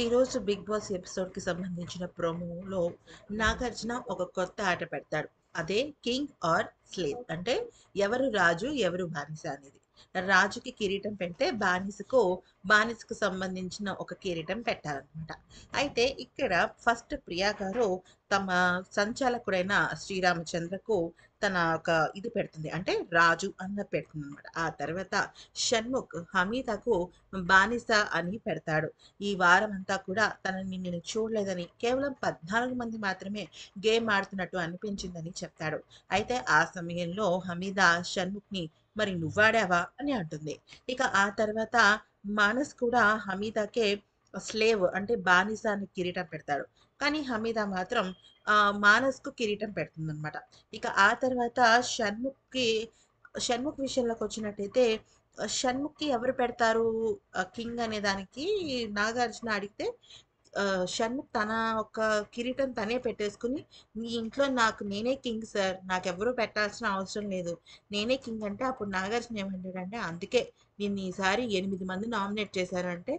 ఈరోజు big boss ఎపిసోడ్కి సంబంధించిన ప్రోమోలో నాగార్జున ఒక కొత్త ఆట పెడతాడు అదే కింగ్ ఆర్ స్లేవ్ అంటే ఎవరు రాజు ఎవరు బానిస అనేది రాజుకి కిరీటం పెడితే బానిసకు బానిసకు సంబంధించిన ఒక కిరీటం పెట్టాలన్నమాట అయితే ఇక్కడ ఫస్ట్ ప్రియా గారు తమ సంచాలకుడైన శ్రీరామచంద్రకు తన ఒక ఇది పెడుతుంది అంటే రాజు అన్న పెడుతుంది అనమాట ఆ తర్వాత షణ్ముఖ్ హమీదకు బానిస అని పెడతాడు ఈ వారం అంతా కూడా తనని నేను చూడలేదని కేవలం పద్నాలుగు మంది మాత్రమే గేమ్ ఆడుతున్నట్టు అనిపించిందని చెప్తాడు అయితే ఆ సమయంలో హమీద షణ్ముఖ్ని మరి నువ్వాడావా అని అంటుంది ఇక ఆ తర్వాత మానస్ కూడా హమీదాకే స్లేవ్ అంటే బానిసాన్ని కిరీటం పెడతాడు కానీ హమీద మాత్రం మానస్కు కిరీటం అనమాట ఇక ఆ తర్వాత షణ్ముఖ్కి షణ్ముఖ్ విషయంలోకి వచ్చినట్టయితే షణ్ముఖ్కి ఎవరు పెడతారు కింగ్ అనే దానికి నాగార్జున అడిగితే షణ్ముఖ్ తన ఒక కిరీటం తనే పెట్టేసుకుని మీ ఇంట్లో నాకు నేనే కింగ్ సార్ నాకెవరూ పెట్టాల్సిన అవసరం లేదు నేనే కింగ్ అంటే అప్పుడు నాగార్జున ఏమంటాడంటే అందుకే నేను ఈసారి ఎనిమిది మంది నామినేట్ చేశారంటే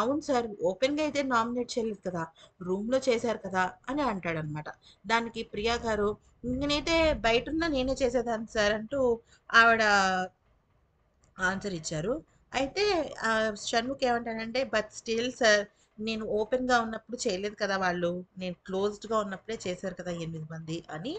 అవును సార్ ఓపెన్గా అయితే నామినేట్ చేయలేదు కదా రూమ్లో చేశారు కదా అని అంటాడనమాట దానికి ప్రియా గారు నేనైతే బయట ఉన్న నేనే చేసేదాన్ని సార్ అంటూ ఆవిడ ఆన్సర్ ఇచ్చారు అయితే షణ్ముఖ్ ఏమంటాడంటే బట్ స్టిల్ సార్ నేను ఓపెన్గా ఉన్నప్పుడు చేయలేదు కదా వాళ్ళు నేను క్లోజ్డ్గా ఉన్నప్పుడే చేశారు కదా ఎనిమిది మంది అని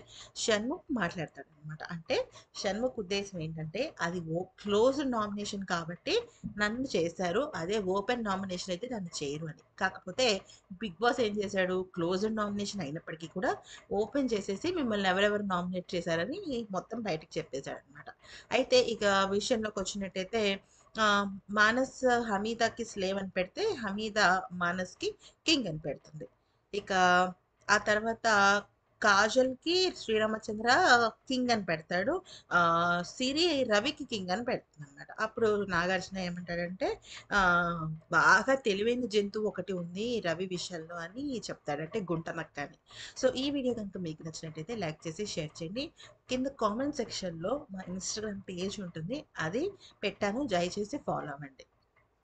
షణ్ముఖ్ మాట్లాడతాడు అనమాట అంటే షణ్ముఖ్ ఉద్దేశం ఏంటంటే అది ఓ క్లోజ్డ్ నామినేషన్ కాబట్టి నన్ను చేశారు అదే ఓపెన్ నామినేషన్ అయితే నన్ను చేయరు అని కాకపోతే బిగ్ బాస్ ఏం చేశాడు క్లోజ్డ్ నామినేషన్ అయినప్పటికీ కూడా ఓపెన్ చేసేసి మిమ్మల్ని ఎవరెవరు నామినేట్ చేశారని మొత్తం బయటకు చెప్పేశాడు అనమాట అయితే ఇక విషయంలోకి వచ్చినట్టయితే మానస్ హమీదాకి స్లేవ్ అని పెడితే హమీద మానస్కి కింగ్ అని పెడుతుంది ఇక ఆ తర్వాత కాజల్కి శ్రీరామచంద్ర కింగ్ అని పెడతాడు సిరి రవికి కింగ్ అని పెడుతుంది అనమాట అప్పుడు నాగార్జున ఏమంటాడంటే బాగా తెలివైన జంతువు ఒకటి ఉంది రవి విషయంలో అని చెప్తాడంటే గుంటనక్క అని సో ఈ వీడియో కనుక మీకు నచ్చినట్టయితే లైక్ చేసి షేర్ చేయండి కింద కామెంట్ సెక్షన్లో మా ఇన్స్టాగ్రామ్ పేజ్ ఉంటుంది అది పెట్టాను దయచేసి ఫాలో అవ్వండి